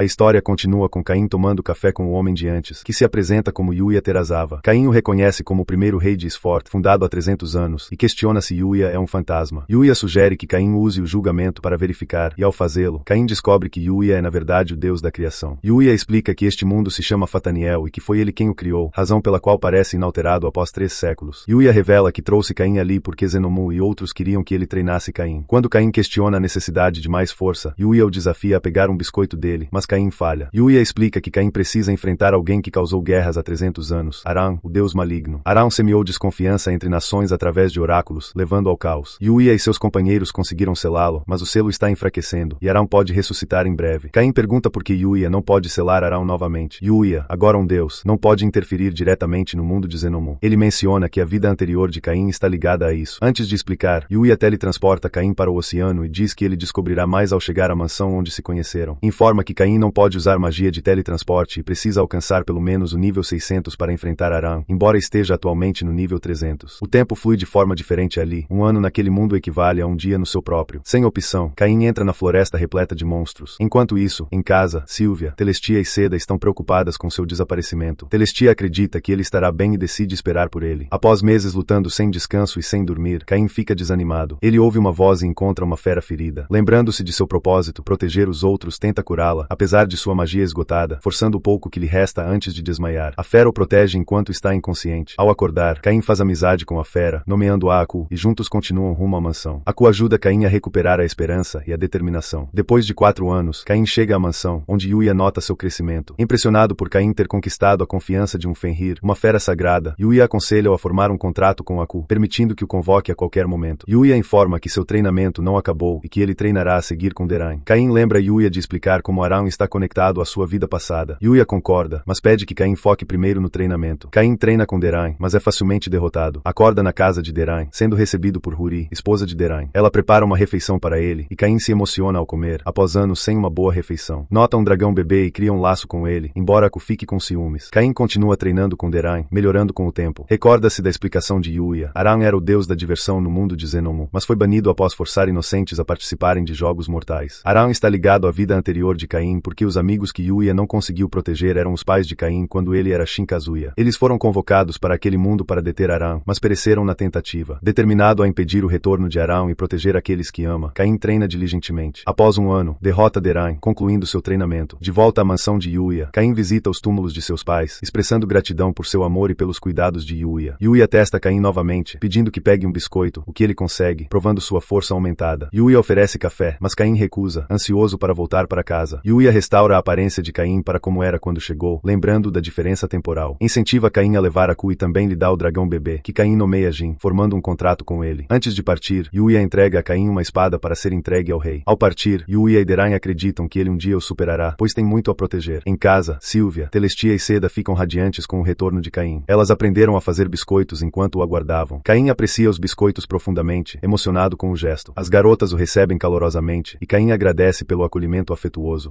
A história continua com Caim tomando café com o homem de antes, que se apresenta como Yuya Terazava. Caim o reconhece como o primeiro rei de Sfort, fundado há 300 anos, e questiona se Yuya é um fantasma. Yuya sugere que Caim use o julgamento para verificar, e ao fazê-lo, Caim descobre que Yuya é na verdade o deus da criação. Yuya explica que este mundo se chama Fataniel e que foi ele quem o criou, razão pela qual parece inalterado após três séculos. Yuya revela que trouxe Caim ali porque Zenomu e outros queriam que ele treinasse Caim. Quando Caim questiona a necessidade de mais força, Yuya o desafia a pegar um biscoito dele, mas Caim falha. Yuya explica que Caim precisa enfrentar alguém que causou guerras há 300 anos, Arão, o deus maligno. Arão semeou desconfiança entre nações através de oráculos, levando ao caos. Yuya e seus companheiros conseguiram selá-lo, mas o selo está enfraquecendo, e Arão pode ressuscitar em breve. Caim pergunta por que Yuya não pode selar Arão novamente. Yuya, agora um deus, não pode interferir diretamente no mundo de Zenomon. Ele menciona que a vida anterior de Caim está ligada a isso. Antes de explicar, Yuya teletransporta Caim para o oceano e diz que ele descobrirá mais ao chegar à mansão onde se conheceram. Informa que Caim não pode usar magia de teletransporte e precisa alcançar pelo menos o nível 600 para enfrentar Aran, embora esteja atualmente no nível 300. O tempo flui de forma diferente ali. Um ano naquele mundo equivale a um dia no seu próprio. Sem opção, Caim entra na floresta repleta de monstros. Enquanto isso, em casa, Silvia, Telestia e Seda estão preocupadas com seu desaparecimento. Telestia acredita que ele estará bem e decide esperar por ele. Após meses lutando sem descanso e sem dormir, Caim fica desanimado. Ele ouve uma voz e encontra uma fera ferida. Lembrando-se de seu propósito, proteger os outros, tenta curá-la apesar de sua magia esgotada, forçando o pouco que lhe resta antes de desmaiar. A fera o protege enquanto está inconsciente. Ao acordar, Caim faz amizade com a fera, nomeando-a Aku, e juntos continuam rumo à mansão. Aku ajuda Caim a recuperar a esperança e a determinação. Depois de quatro anos, Caim chega à mansão, onde Yui anota seu crescimento. Impressionado por Caim ter conquistado a confiança de um Fenrir, uma fera sagrada, Yui aconselha-o a formar um contrato com Aku, permitindo que o convoque a qualquer momento. Yui informa que seu treinamento não acabou e que ele treinará a seguir com Derain. Caim lembra Yuya de explicar como Arão está conectado à sua vida passada. Yuya concorda, mas pede que Caim foque primeiro no treinamento. Caim treina com Derain, mas é facilmente derrotado. Acorda na casa de Derain, sendo recebido por Huri, esposa de Derain. Ela prepara uma refeição para ele, e Caim se emociona ao comer, após anos sem uma boa refeição. Nota um dragão bebê e cria um laço com ele, embora Aku fique com ciúmes. Caim continua treinando com Derain, melhorando com o tempo. Recorda-se da explicação de Yuya. Aran era o deus da diversão no mundo de Zenomu, mas foi banido após forçar inocentes a participarem de jogos mortais. Aran está ligado à vida anterior de Caim porque os amigos que Yuya não conseguiu proteger eram os pais de Caim quando ele era Shinkazuya. Eles foram convocados para aquele mundo para deter Aran, mas pereceram na tentativa. Determinado a impedir o retorno de Aran e proteger aqueles que ama, Caim treina diligentemente. Após um ano, derrota Derain, concluindo seu treinamento. De volta à mansão de Yuya, Caim visita os túmulos de seus pais, expressando gratidão por seu amor e pelos cuidados de Yuya. Yuya testa Caim novamente, pedindo que pegue um biscoito, o que ele consegue, provando sua força aumentada. Yuya oferece café, mas Caim recusa, ansioso para voltar para casa. Yuya Maria restaura a aparência de Caim para como era quando chegou, lembrando da diferença temporal. Incentiva Caim a levar a Cu e também lhe dá o dragão bebê, que Caim nomeia Jin, formando um contrato com ele. Antes de partir, Yuya entrega a Caim uma espada para ser entregue ao rei. Ao partir, Yuya e Derain acreditam que ele um dia o superará, pois tem muito a proteger. Em casa, Silvia, Telestia e Seda ficam radiantes com o retorno de Caim. Elas aprenderam a fazer biscoitos enquanto o aguardavam. Caim aprecia os biscoitos profundamente, emocionado com o gesto. As garotas o recebem calorosamente, e Caim agradece pelo acolhimento afetuoso.